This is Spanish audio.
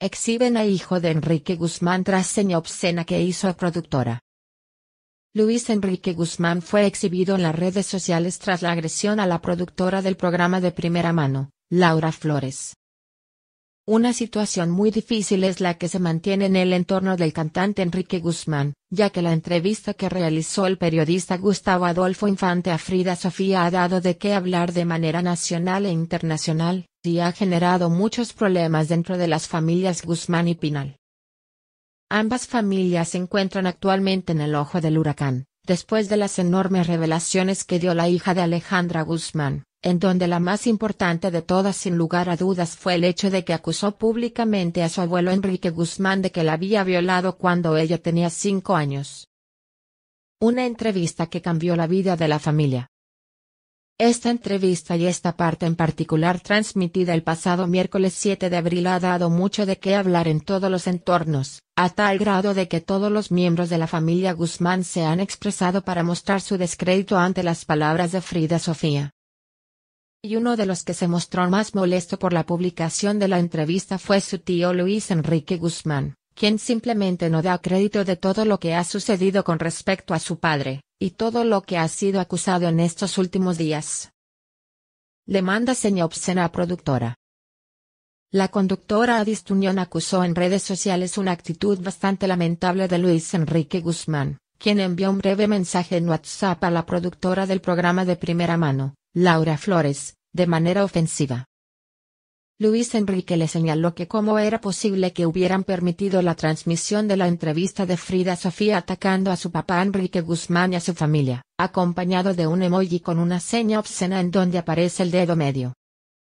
Exhiben a hijo de Enrique Guzmán tras seña obscena que hizo a productora. Luis Enrique Guzmán fue exhibido en las redes sociales tras la agresión a la productora del programa de primera mano, Laura Flores. Una situación muy difícil es la que se mantiene en el entorno del cantante Enrique Guzmán, ya que la entrevista que realizó el periodista Gustavo Adolfo Infante a Frida Sofía ha dado de qué hablar de manera nacional e internacional y ha generado muchos problemas dentro de las familias Guzmán y Pinal. Ambas familias se encuentran actualmente en el ojo del huracán, después de las enormes revelaciones que dio la hija de Alejandra Guzmán, en donde la más importante de todas sin lugar a dudas fue el hecho de que acusó públicamente a su abuelo Enrique Guzmán de que la había violado cuando ella tenía cinco años. Una entrevista que cambió la vida de la familia. Esta entrevista y esta parte en particular transmitida el pasado miércoles 7 de abril ha dado mucho de qué hablar en todos los entornos, a tal grado de que todos los miembros de la familia Guzmán se han expresado para mostrar su descrédito ante las palabras de Frida Sofía. Y uno de los que se mostró más molesto por la publicación de la entrevista fue su tío Luis Enrique Guzmán quien simplemente no da crédito de todo lo que ha sucedido con respecto a su padre, y todo lo que ha sido acusado en estos últimos días. Le manda seña obscena a productora. La conductora Adistunión acusó en redes sociales una actitud bastante lamentable de Luis Enrique Guzmán, quien envió un breve mensaje en WhatsApp a la productora del programa de primera mano, Laura Flores, de manera ofensiva. Luis Enrique le señaló que cómo era posible que hubieran permitido la transmisión de la entrevista de Frida Sofía atacando a su papá Enrique Guzmán y a su familia, acompañado de un emoji con una seña obscena en donde aparece el dedo medio.